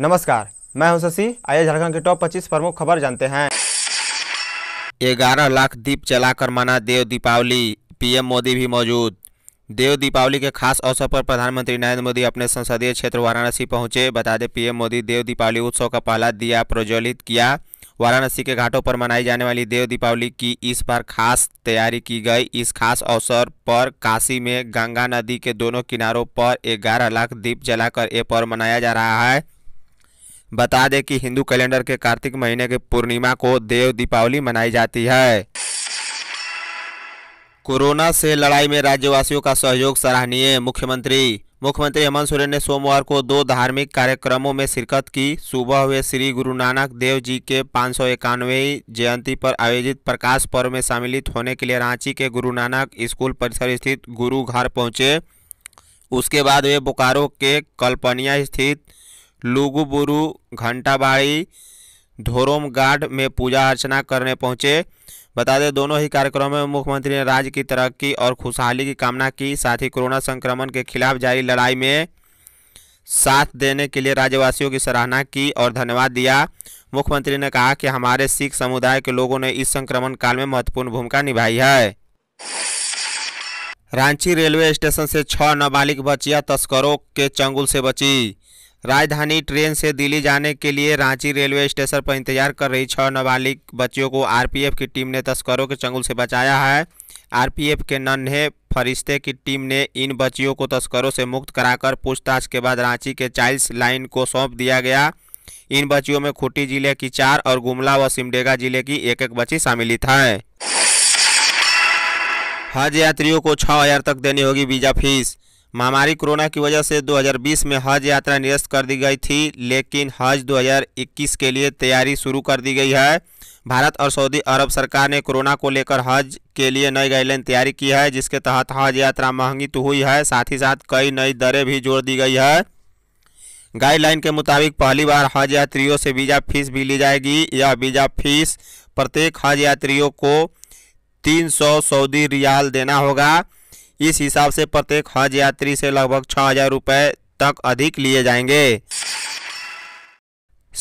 नमस्कार मैं हूं शशि आइए झारखंड के टॉप 25 प्रमुख खबर जानते हैं ग्यारह लाख दीप जलाकर मना देव दीपावली पीएम मोदी भी मौजूद देव दीपावली के खास अवसर पर प्रधानमंत्री नरेंद्र मोदी अपने संसदीय क्षेत्र वाराणसी पहुंचे बता दें पीएम मोदी देव दीपावली उत्सव का पहला दिया प्रज्वलित किया वाराणसी के घाटों पर मनाई जाने वाली देव दीपावली की इस बार खास तैयारी की गई इस खास अवसर पर काशी में गंगा नदी के दोनों किनारों पर ग्यारह लाख दीप जलाकर ये पर्व मनाया जा रहा है बता दें कि हिंदू कैलेंडर के कार्तिक महीने के पूर्णिमा को देव दीपावली मनाई जाती है कोरोना से लड़ाई में राज्यवासियों का सहयोग सराहनीय मुख्यमंत्री मुख्यमंत्री हेमंत सोरेन ने सोमवार को दो धार्मिक कार्यक्रमों में शिरकत की सुबह हुए श्री गुरु नानक देव जी के पाँच जयंती पर आयोजित प्रकाश पर्व में सम्मिलित होने के लिए रांची के गुरु नानक स्कूल परिसर स्थित गुरु घर पहुंचे उसके बाद वे बोकारो के कल्पनिया स्थित लुगुबुरु घंटाबाड़ी धोरोमगाढ़ में पूजा अर्चना करने पहुंचे बता दें दोनों ही कार्यक्रमों में मुख्यमंत्री ने राज्य की तरक्की और खुशहाली की कामना की साथ ही कोरोना संक्रमण के खिलाफ जारी लड़ाई में साथ देने के लिए राज्यवासियों की सराहना की और धन्यवाद दिया मुख्यमंत्री ने कहा कि हमारे सिख समुदाय के लोगों ने इस संक्रमण काल में महत्वपूर्ण भूमिका निभाई है रांची रेलवे स्टेशन से छह नाबालिग बचिया तस्करों के चंगुल से बची राजधानी ट्रेन से दिल्ली जाने के लिए रांची रेलवे स्टेशन पर इंतजार कर रही छह नाबालिग बच्चियों को आरपीएफ की टीम ने तस्करों के चंगुल से बचाया है आरपीएफ के नन्हे फरिश्ते की टीम ने इन बच्चियों को तस्करों से मुक्त कराकर पूछताछ के बाद रांची के चाइल्ड लाइन को सौंप दिया गया इन बच्चियों में खूंटी जिले की चार और गुमला व सिमडेगा जिले की एक एक बच्ची सम्मिलित है हज यात्रियों को छः हज़ार तक देनी होगी वीज़ा फीस महामारी कोरोना की वजह से 2020 में हज यात्रा निरस्त कर दी गई थी लेकिन हज 2021 के लिए तैयारी शुरू कर दी गई है भारत और सऊदी अरब सरकार ने कोरोना को लेकर हज के लिए नई गाइडलाइन तैयारी की है जिसके तहत हज यात्रा महंगी तो हुई है साथ ही साथ कई नई दरें भी जोड़ दी गई है गाइडलाइन के मुताबिक पहली बार हज यात्रियों से वीज़ा फीस भी ली जाएगी यह वीज़ा फीस प्रत्येक हज यात्रियों को तीन सौ सऊदी रियाल देना होगा इस हिसाब से प्रत्येक हज यात्री से लगभग छः हजार रुपये तक अधिक लिए जाएंगे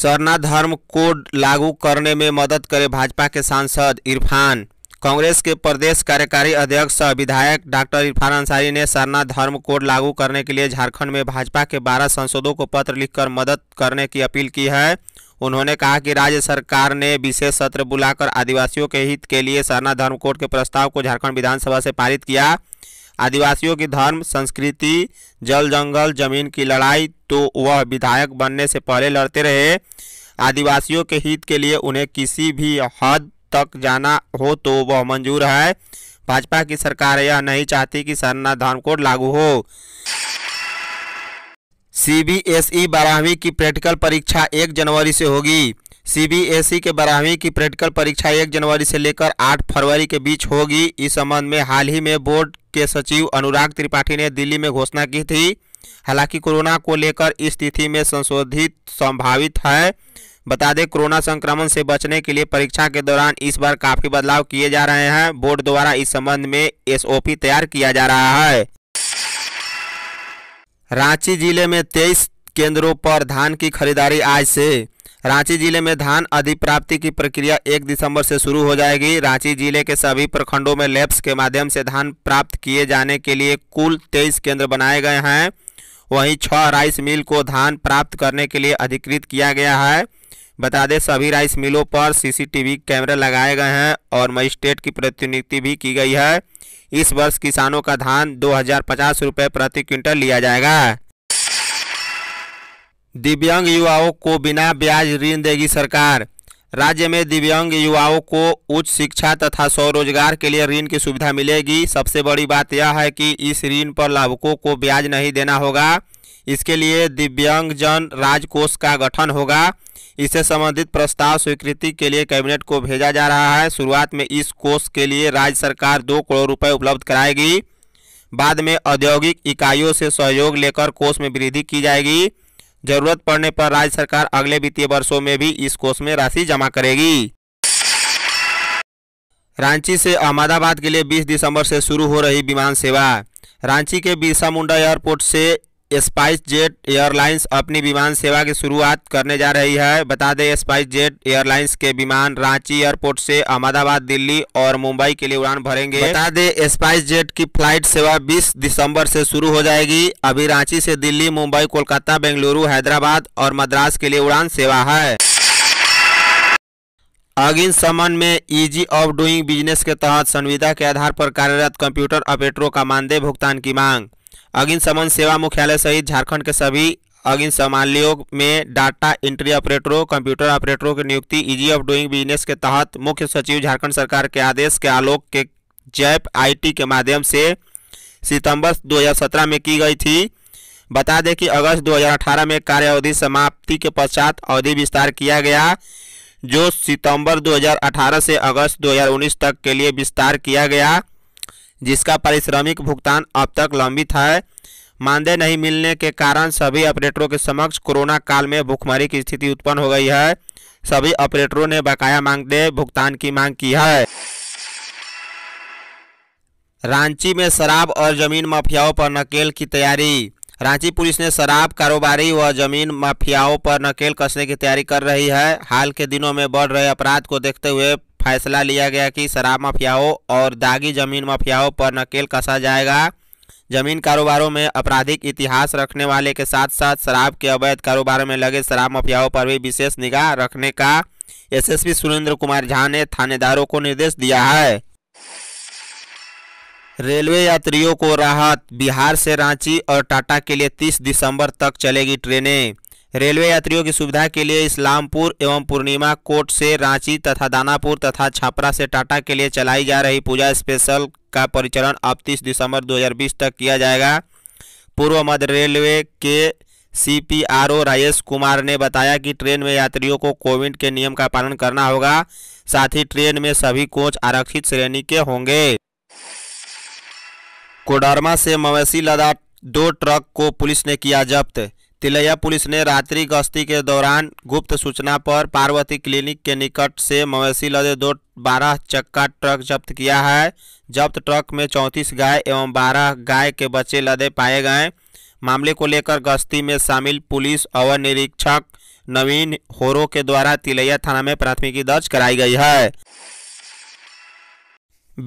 सरना धर्म कोड लागू करने में मदद करे भाजपा के सांसद इरफान कांग्रेस के प्रदेश कार्यकारी अध्यक्ष सह विधायक डॉक्टर इरफान अंसारी ने सरना धर्म कोड लागू करने के लिए झारखंड में भाजपा के 12 सांसदों को पत्र लिखकर मदद करने की अपील की है उन्होंने कहा कि राज्य सरकार ने विशेष सत्र बुलाकर आदिवासियों के हित के लिए सरना धर्म कोड के प्रस्ताव को झारखंड विधानसभा से पारित किया आदिवासियों की धर्म संस्कृति जल जंगल जमीन की लड़ाई तो वह विधायक बनने से पहले लड़ते रहे आदिवासियों के हित के लिए उन्हें किसी भी हद तक जाना हो तो वह मंजूर है भाजपा की सरकार यह नहीं चाहती कि सरना धर्म कोड लागू हो सी बी एस ई बारहवीं की प्रैक्टिकल परीक्षा एक जनवरी से होगी सी बी एस ई के बारहवीं की प्रैक्टिकल परीक्षा एक जनवरी से लेकर आठ फरवरी के बीच होगी इस संबंध में हाल ही में बोर्ड के सचिव अनुराग त्रिपाठी ने दिल्ली में घोषणा की थी हालांकि कोरोना को लेकर इस में संशोधित संभावित है बता दें कोरोना संक्रमण से बचने के लिए परीक्षा के दौरान इस बार काफ़ी बदलाव किए जा रहे हैं बोर्ड द्वारा इस संबंध में एसओपी तैयार किया जा रहा है रांची जिले में तेईस केंद्रों पर धान की खरीदारी आज से रांची जिले में धान अधिप्राप्ति की प्रक्रिया एक दिसंबर से शुरू हो जाएगी रांची जिले के सभी प्रखंडों में लैब्स के माध्यम से धान प्राप्त किए जाने के लिए कुल तेईस केंद्र बनाए गए हैं वहीं छः राइस मिल को धान प्राप्त करने के लिए अधिकृत किया गया है बता दें सभी राइस मिलों पर सीसीटीवी कैमरे लगाए गए हैं और मजिस्ट्रेट की प्रतिनियुक्ति भी की गई है इस वर्ष किसानों का धान दो हज़ार प्रति क्विंटल लिया जाएगा दिव्यांग युवाओं को बिना ब्याज ऋण देगी सरकार राज्य में दिव्यांग युवाओं को उच्च शिक्षा तथा स्वरोजगार के लिए ऋण की सुविधा मिलेगी सबसे बड़ी बात यह है कि इस ऋण पर लाभुकों को ब्याज नहीं देना होगा इसके लिए दिव्यांगजन राजकोष का गठन होगा इससे संबंधित प्रस्ताव स्वीकृति के लिए कैबिनेट को भेजा जा रहा है शुरुआत में इस कोष के लिए राज्य सरकार दो करोड़ रुपये उपलब्ध कराएगी बाद में औद्योगिक इकाइयों से सहयोग लेकर कोष में वृद्धि की जाएगी जरूरत पड़ने पर राज्य सरकार अगले वित्तीय वर्षों में भी इस कोष में राशि जमा करेगी रांची से अहमदाबाद के लिए 20 दिसंबर से शुरू हो रही विमान सेवा रांची के बिरसा मुंडा एयरपोर्ट से स्पाइस जेट एयरलाइंस अपनी विमान सेवा की शुरुआत करने जा रही है बता दें स्पाइस जेट एयरलाइंस के विमान रांची एयरपोर्ट से अहमदाबाद दिल्ली और मुंबई के लिए उड़ान भरेंगे बता दें स्पाइस जेट की फ्लाइट सेवा 20 दिसंबर से शुरू हो जाएगी अभी रांची से दिल्ली मुंबई कोलकाता बेंगलुरु हैदराबाद और मद्रास के लिए उड़ान सेवा है अगिन समन में ईजी ऑफ डूइंग बिजनेस के तहत संविदा के आधार पर कार्यरत कंप्यूटर ऑपरेटरों का मानदेय भुगतान की मांग अग्निशमन सेवा मुख्यालय सहित झारखंड के सभी अग्निशमालियों में डाटा एंट्री ऑपरेटरों कंप्यूटर ऑपरेटरों की नियुक्ति इजी ऑफ डूइंग बिजनेस के तहत मुख्य सचिव झारखंड सरकार के आदेश के आलोक के जैप आईटी के माध्यम से सितंबर 2017 में की गई थी बता दें कि अगस्त 2018 में अवधि समाप्ति के पश्चात अवधि विस्तार किया गया जो सितंबर 2018 से अगस्त 2019 तक के लिए विस्तार किया गया जिसका पारिश्रमिक भुगतान अब तक लंबित है मानदेय नहीं मिलने के कारण सभी ऑपरेटरों के समक्ष कोरोना काल में भुखमरी की स्थिति उत्पन्न हो गई है सभी ऑपरेटरों ने बकाया मानदेय भुगतान की मांग की है रांची में शराब और जमीन माफियाओं पर नकेल की तैयारी रांची पुलिस ने शराब कारोबारी व जमीन माफियाओं पर नकेल कसने की तैयारी कर रही है हाल के दिनों में बढ़ रहे अपराध को देखते हुए फैसला लिया गया कि शराब माफियाओं और दागी जमीन माफियाओं पर नकेल कसा जाएगा जमीन कारोबारों में आपराधिक इतिहास रखने वाले के साथ साथ शराब के अवैध कारोबार में लगे शराब माफियाओं पर भी विशेष निगाह रखने का एसएसपी सुरेंद्र कुमार झा ने थानेदारों को निर्देश दिया है रेलवे यात्रियों को राहत बिहार से रांची और टाटा के लिए 30 दिसंबर तक चलेगी ट्रेनें रेलवे यात्रियों की सुविधा के लिए इस्लामपुर एवं पूर्णिमा कोट से रांची तथा दानापुर तथा छापरा से टाटा के लिए चलाई जा रही पूजा स्पेशल का परिचालन अब तीस दिसंबर 2020 तक किया जाएगा पूर्व मध्य रेलवे के सीपीआरओ राजेश कुमार ने बताया कि ट्रेन में यात्रियों को कोविड के नियम का पालन करना होगा साथ ही ट्रेन में सभी कोच आरक्षित श्रेणी के होंगे कोडरमा से मवेशी लदा दो ट्रक को पुलिस ने किया जब्त तिलैया पुलिस ने रात्रि गश्ती के दौरान गुप्त सूचना पर पार्वती क्लिनिक के निकट से मवेशी लदे दो बारह चक्का ट्रक जब्त किया है जब्त ट्रक में चौंतीस गाय एवं बारह गाय के बच्चे लदे पाए गए मामले को लेकर गश्ती में शामिल पुलिस अवर निरीक्षक नवीन होरो के द्वारा तिलैया थाना में प्राथमिकी दर्ज कराई गई है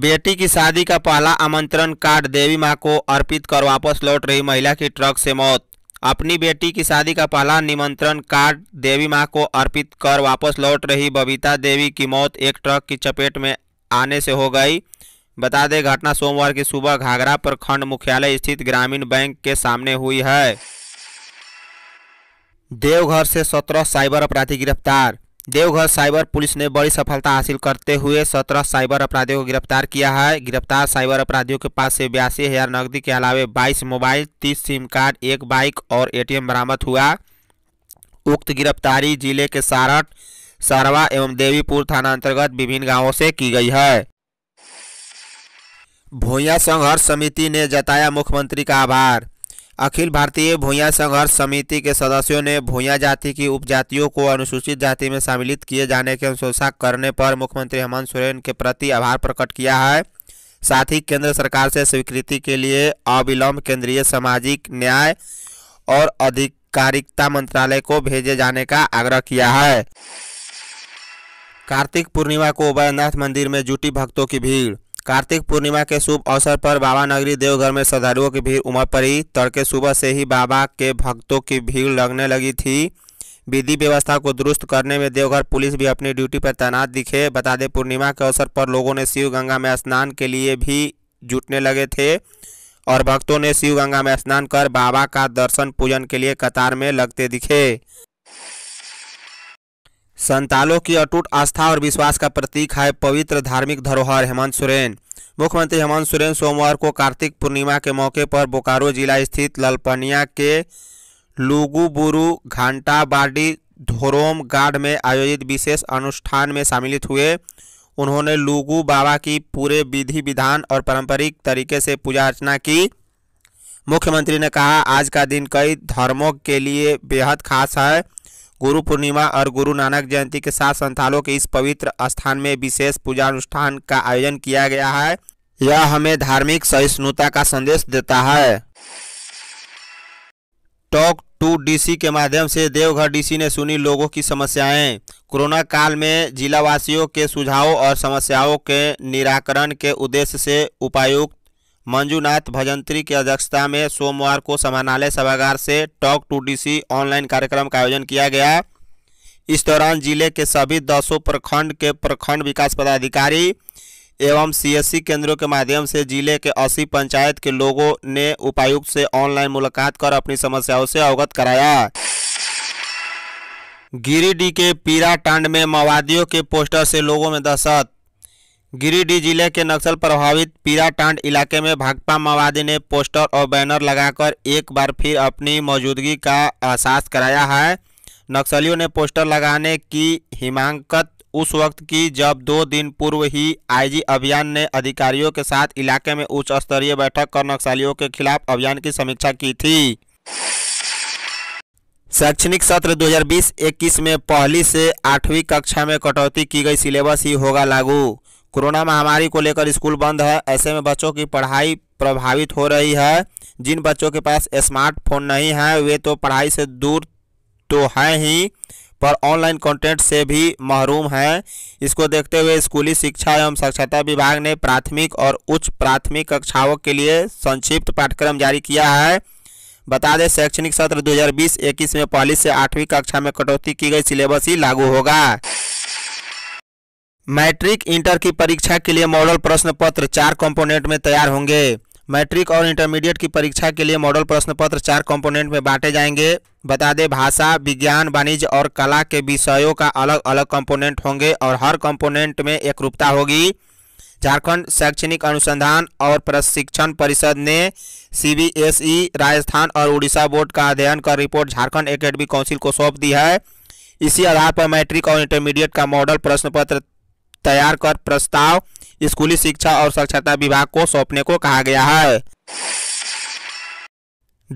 बेटी की शादी का पहला आमंत्रण कार्ड देवी माँ को अर्पित कर वापस लौट रही महिला की ट्रक से मौत अपनी बेटी की शादी का पहला निमंत्रण कार्ड देवी माँ को अर्पित कर वापस लौट रही बबीता देवी की मौत एक ट्रक की चपेट में आने से हो गई बता दें घटना सोमवार की सुबह घाघरा प्रखंड मुख्यालय स्थित ग्रामीण बैंक के सामने हुई है देवघर से सत्रह साइबर अपराधी गिरफ्तार देवघर साइबर पुलिस ने बड़ी सफलता हासिल करते हुए सत्रह साइबर अपराधियों को गिरफ्तार किया है गिरफ्तार साइबर अपराधियों के पास से बयासी हज़ार नकदी के अलावे बाईस मोबाइल तीस सिम कार्ड एक बाइक और एटीएम बरामद हुआ उक्त गिरफ्तारी जिले के सारठ सरवा एवं देवीपुर थाना अंतर्गत विभिन्न गांवों से की गई है भूया संघर्ष समिति ने जताया मुख्यमंत्री का आभार अखिल भारतीय भूया संघर्ष समिति के सदस्यों ने भूया जाति की उपजातियों को अनुसूचित जाति में सम्मिलित किए जाने की अनुशंसा करने पर मुख्यमंत्री हेमंत सोरेन के प्रति आभार प्रकट किया है साथ ही केंद्र सरकार से स्वीकृति के लिए अविलंब केंद्रीय सामाजिक न्याय और अधिकारिकता मंत्रालय को भेजे जाने का आग्रह किया है कार्तिक पूर्णिमा को उबरनाथ मंदिर में जुटी भक्तों की भीड़ कार्तिक पूर्णिमा के शुभ अवसर पर बाबा नगरी देवघर में श्रद्धालुओं की भीड़ उमड़ पड़ी तड़के सुबह से ही बाबा के भक्तों की भीड़ लगने लगी थी विधि व्यवस्था को दुरुस्त करने में देवघर पुलिस भी अपनी ड्यूटी पर तैनात दिखे बता दें पूर्णिमा के अवसर पर लोगों ने शिव गंगा में स्नान के लिए भी जुटने लगे थे और भक्तों ने शिव गंगा में स्नान कर बाबा का दर्शन पूजन के लिए कतार में लगते दिखे संतालों की अटूट आस्था और विश्वास का प्रतीक है पवित्र धार्मिक धरोहर हेमंत सोरेन मुख्यमंत्री हेमंत सोरेन सोमवार को कार्तिक पूर्णिमा के मौके पर बोकारो जिला स्थित ललपनिया के लुगुबुरु घंटाबाड़ी धोरोम गार्ड में आयोजित विशेष अनुष्ठान में सम्मिलित हुए उन्होंने लुगु बाबा की पूरे विधि विधान और पारंपरिक तरीके से पूजा अर्चना की मुख्यमंत्री ने कहा आज का दिन कई धर्मों के लिए बेहद खास है गुरु पूर्णिमा और गुरु नानक जयंती के साथ संथालों के इस पवित्र स्थान में विशेष पूजा अनुष्ठान का आयोजन किया गया है यह हमें धार्मिक सहिष्णुता का संदेश देता है टॉक टू डीसी के माध्यम से देवघर डीसी ने सुनी लोगों की समस्याएं कोरोना काल में जिलावासियों के सुझावों और समस्याओं के निराकरण के उद्देश्य से उपायुक्त मंजूनाथ भजंत्री की अध्यक्षता में सोमवार को समानालय सभागार से टॉक टू डीसी ऑनलाइन कार्यक्रम का आयोजन किया गया इस दौरान जिले के सभी दसों प्रखंड के प्रखंड विकास पदाधिकारी एवं सीएससी केंद्रों के माध्यम से जिले के अस्सी पंचायत के लोगों ने उपायुक्त से ऑनलाइन मुलाकात कर अपनी समस्याओं से अवगत कराया गिरिडीह के पीरा टांड में माओवादियों के पोस्टर से लोगों में दहशत गिरिडीह जिले के नक्सल प्रभावित पीराटांड इलाके में भाकपा माओवादी ने पोस्टर और बैनर लगाकर एक बार फिर अपनी मौजूदगी का एहसास कराया है नक्सलियों ने पोस्टर लगाने की हिमांकत उस वक्त की जब दो दिन पूर्व ही आईजी अभियान ने अधिकारियों के साथ इलाके में उच्च स्तरीय बैठक कर नक्सलियों के खिलाफ अभियान की समीक्षा की थी शैक्षणिक सत्र 2020-21 में पहली से आठवीं कक्षा में कटौती की गई सिलेबस ही होगा लागू कोरोना महामारी को लेकर स्कूल बंद है ऐसे में बच्चों की पढ़ाई प्रभावित हो रही है जिन बच्चों के पास स्मार्टफोन नहीं है वे तो पढ़ाई से दूर तो हैं ही पर ऑनलाइन कंटेंट से भी महरूम हैं इसको देखते हुए स्कूली शिक्षा एवं साक्षरता विभाग ने प्राथमिक और उच्च प्राथमिक कक्षाओं के लिए संक्षिप्त पाठ्यक्रम जारी किया है बता दें शैक्षणिक सत्र 2020-21 में पहली से आठवीं कक्षा में कटौती की गई सिलेबस ही लागू होगा मैट्रिक इंटर की परीक्षा के लिए मॉडल प्रश्न पत्र चार कंपोनेंट में तैयार होंगे मैट्रिक और इंटरमीडिएट की परीक्षा के लिए मॉडल प्रश्न पत्र चार कंपोनेंट में बांटे जाएंगे बता दें भाषा विज्ञान वाणिज्य और कला के विषयों का अलग अलग कंपोनेंट होंगे और हर कंपोनेंट में एक रूपता होगी झारखंड शैक्षणिक अनुसंधान और प्रशिक्षण परिषद ने सी राजस्थान और उड़ीसा बोर्ड का अध्ययन कर रिपोर्ट झारखंड एकेडमी काउंसिल को सौंप दी है इसी आधार पर मैट्रिक और इंटरमीडिएट का मॉडल प्रश्न पत्र तैयार कर प्रस्ताव स्कूली शिक्षा और साक्षरता विभाग को सौंपने को कहा गया है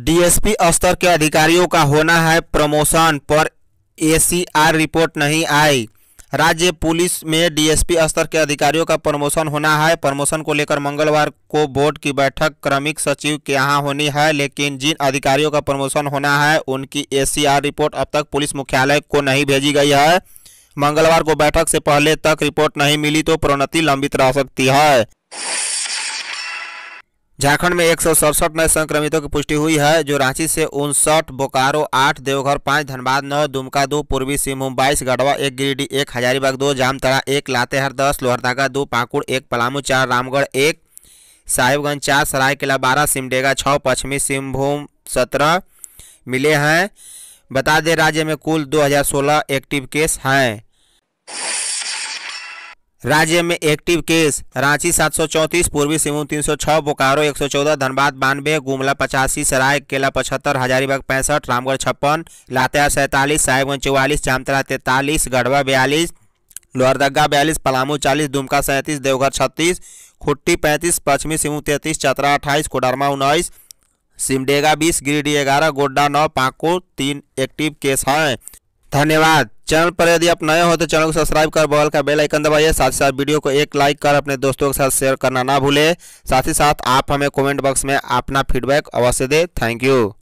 डीएसपी स्तर के अधिकारियों का होना है प्रमोशन पर एसीआर रिपोर्ट नहीं आई राज्य पुलिस में डीएसपी स्तर के अधिकारियों का प्रमोशन होना है प्रमोशन को लेकर मंगलवार को बोर्ड की बैठक क्रमिक सचिव के यहाँ होनी है लेकिन जिन अधिकारियों का प्रमोशन होना है उनकी एसीआर रिपोर्ट अब तक पुलिस मुख्यालय को नहीं भेजी गई है मंगलवार को बैठक से पहले तक रिपोर्ट नहीं मिली तो प्रोन्नति लंबित रह सकती है झारखंड में एक नए संक्रमितों की पुष्टि हुई है जो रांची से उनसठ बोकारो आठ देवघर पाँच धनबाद नौ दुमका दो पूर्वी सिंहभूम बाईस गढ़वा एक गिरिडीह एक हजारीबाग दो जामतरा एक लातेहार दस लोहरदागा दो पाकुड़ एक पलामू चार रामगढ़ एक साहिबगंज चार सरायकेला बारह सिमडेगा छः पश्चिमी सिंहभूम सत्रह मिले हैं बता दें राज्य में कुल 2016 एक्टिव केस हैं राज्य में एक्टिव केस रांची 734 पूर्वी सिंहभूम 306 बोकारो 114 धनबाद बानवे गुमला पचासी सराय केला पचहत्तर हजारीबाग पैंसठ रामगढ़ छप्पन लातेहार सैंतालीस साहिबगंज चौवालीस जामतरा तैंतालीस गढ़वा बयालीस लोहरदगा बयालीस पलामू चालीस दुमका सैंतीस देवघर छत्तीस खुट्टी पैंतीस पश्चिमी सिंहभूम तैंतीस चतरा अट्ठाईस कोडरमा उन्नीस सिमडेगा बीस गिरिडीह ग्यारह गोड्डा नौ पाको तीन एक्टिव केस हैं धन्यवाद चैनल पर यदि आप नए हो तो चैनल को सब्सक्राइब कर बगल का बेल आइकन दबाइए साथ ही साथ वीडियो को एक लाइक कर अपने दोस्तों के साथ शेयर करना ना भूलें साथ ही साथ आप हमें कमेंट बॉक्स में अपना फीडबैक अवश्य दें थैंक यू